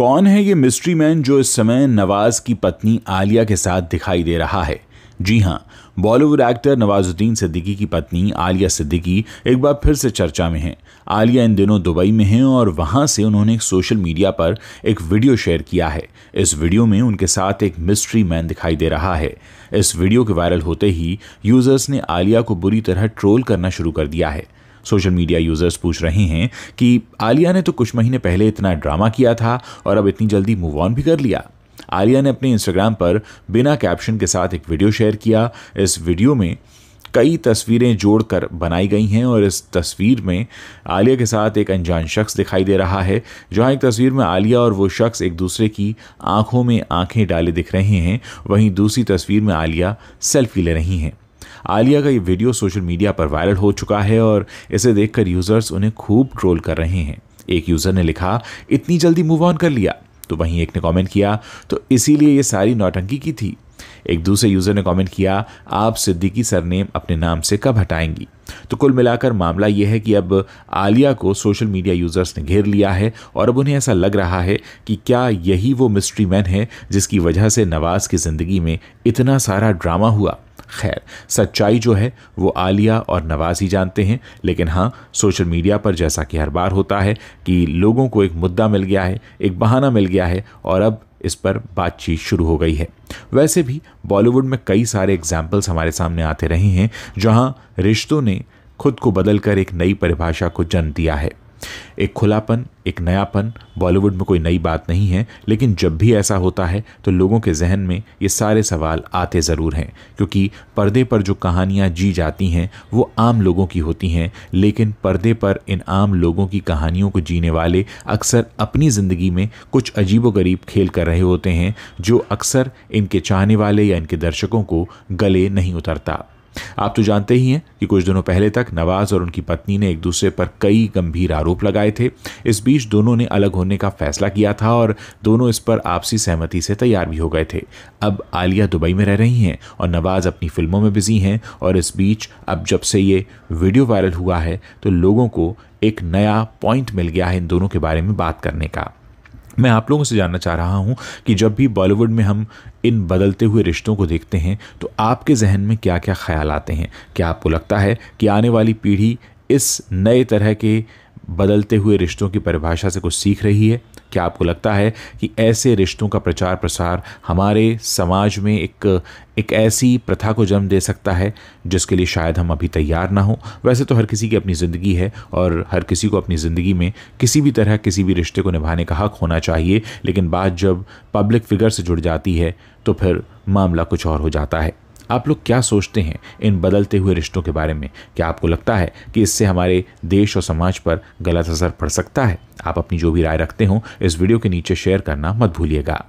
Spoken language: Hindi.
कौन है ये मिस्ट्री मैन जो इस समय नवाज की पत्नी आलिया के साथ दिखाई दे रहा है जी हाँ बॉलीवुड एक्टर नवाजुद्दीन सिद्दीकी की पत्नी आलिया सिद्दीकी एक बार फिर से चर्चा में हैं आलिया इन दिनों दुबई में हैं और वहाँ से उन्होंने सोशल मीडिया पर एक वीडियो शेयर किया है इस वीडियो में उनके साथ एक मिस्ट्री मैन दिखाई दे रहा है इस वीडियो के वायरल होते ही यूजर्स ने आलिया को बुरी तरह ट्रोल करना शुरू कर दिया है सोशल मीडिया यूज़र्स पूछ रहे हैं कि आलिया ने तो कुछ महीने पहले इतना ड्रामा किया था और अब इतनी जल्दी मूव ऑन भी कर लिया आलिया ने अपने इंस्टाग्राम पर बिना कैप्शन के साथ एक वीडियो शेयर किया इस वीडियो में कई तस्वीरें जोड़कर बनाई गई हैं और इस तस्वीर में आलिया के साथ एक अनजान शख्स दिखाई दे रहा है जहां एक तस्वीर में आलिया और वो शख्स एक दूसरे की आंखों में आंखें डाले दिख रहे हैं वहीं दूसरी तस्वीर में आलिया सेल्फी ले रही हैं आलिया का ये वीडियो सोशल मीडिया पर वायरल हो चुका है और इसे देखकर यूजर्स उन्हें खूब ट्रोल कर रहे हैं एक यूजर ने लिखा इतनी जल्दी मूव ऑन कर लिया तो वहीं एक ने कमेंट किया तो इसीलिए ये सारी नौटंकी की थी एक दूसरे यूजर ने कमेंट किया आप सिद्दीकी सरनेम अपने नाम से कब हटाएंगी तो कुल मिलाकर मामला यह है कि अब आलिया को सोशल मीडिया यूजर्स ने घेर लिया है और अब उन्हें ऐसा लग रहा है कि क्या यही वो मिस्ट्री मैन है जिसकी वजह से नवाज की ज़िंदगी में इतना सारा ड्रामा हुआ खैर सच्चाई जो है वो आलिया और नवाज ही जानते हैं लेकिन हाँ सोशल मीडिया पर जैसा कि हर बार होता है कि लोगों को एक मुद्दा मिल गया है एक बहाना मिल गया है और अब इस पर बातचीत शुरू हो गई है वैसे भी बॉलीवुड में कई सारे एग्जाम्पल्स हमारे सामने आते रहे हैं जहाँ रिश्तों ने खुद को बदल कर एक नई परिभाषा को जन्म दिया है एक खुलापन एक नयापन बॉलीवुड में कोई नई बात नहीं है लेकिन जब भी ऐसा होता है तो लोगों के जहन में ये सारे सवाल आते ज़रूर हैं क्योंकि पर्दे पर जो कहानियाँ जी जाती हैं वो आम लोगों की होती हैं लेकिन पर्दे पर इन आम लोगों की कहानियों को जीने वाले अक्सर अपनी ज़िंदगी में कुछ गरीब खेल कर रहे होते हैं जो अक्सर इनके चाहने वाले या इनके दर्शकों को गले नहीं उतरता आप तो जानते ही हैं कि कुछ दिनों पहले तक नवाज और उनकी पत्नी ने एक दूसरे पर कई गंभीर आरोप लगाए थे इस बीच दोनों ने अलग होने का फैसला किया था और दोनों इस पर आपसी सहमति से तैयार भी हो गए थे अब आलिया दुबई में रह रही हैं और नवाज अपनी फिल्मों में बिजी हैं और इस बीच अब जब से ये वीडियो वायरल हुआ है तो लोगों को एक नया पॉइंट मिल गया है इन दोनों के बारे में बात करने का मैं आप लोगों से जानना चाह रहा हूँ कि जब भी बॉलीवुड में हम इन बदलते हुए रिश्तों को देखते हैं तो आपके जहन में क्या क्या ख्याल आते हैं क्या आपको लगता है कि आने वाली पीढ़ी इस नए तरह के बदलते हुए रिश्तों की परिभाषा से कुछ सीख रही है क्या आपको लगता है कि ऐसे रिश्तों का प्रचार प्रसार हमारे समाज में एक एक ऐसी प्रथा को जन्म दे सकता है जिसके लिए शायद हम अभी तैयार ना हो वैसे तो हर किसी की अपनी ज़िंदगी है और हर किसी को अपनी ज़िंदगी में किसी भी तरह किसी भी रिश्ते को निभाने का हक होना चाहिए लेकिन बात जब पब्लिक फिगर से जुड़ जाती है तो फिर मामला कुछ और हो जाता है आप लोग क्या सोचते हैं इन बदलते हुए रिश्तों के बारे में क्या आपको लगता है कि इससे हमारे देश और समाज पर गलत असर पड़ सकता है आप अपनी जो भी राय रखते हो इस वीडियो के नीचे शेयर करना मत भूलिएगा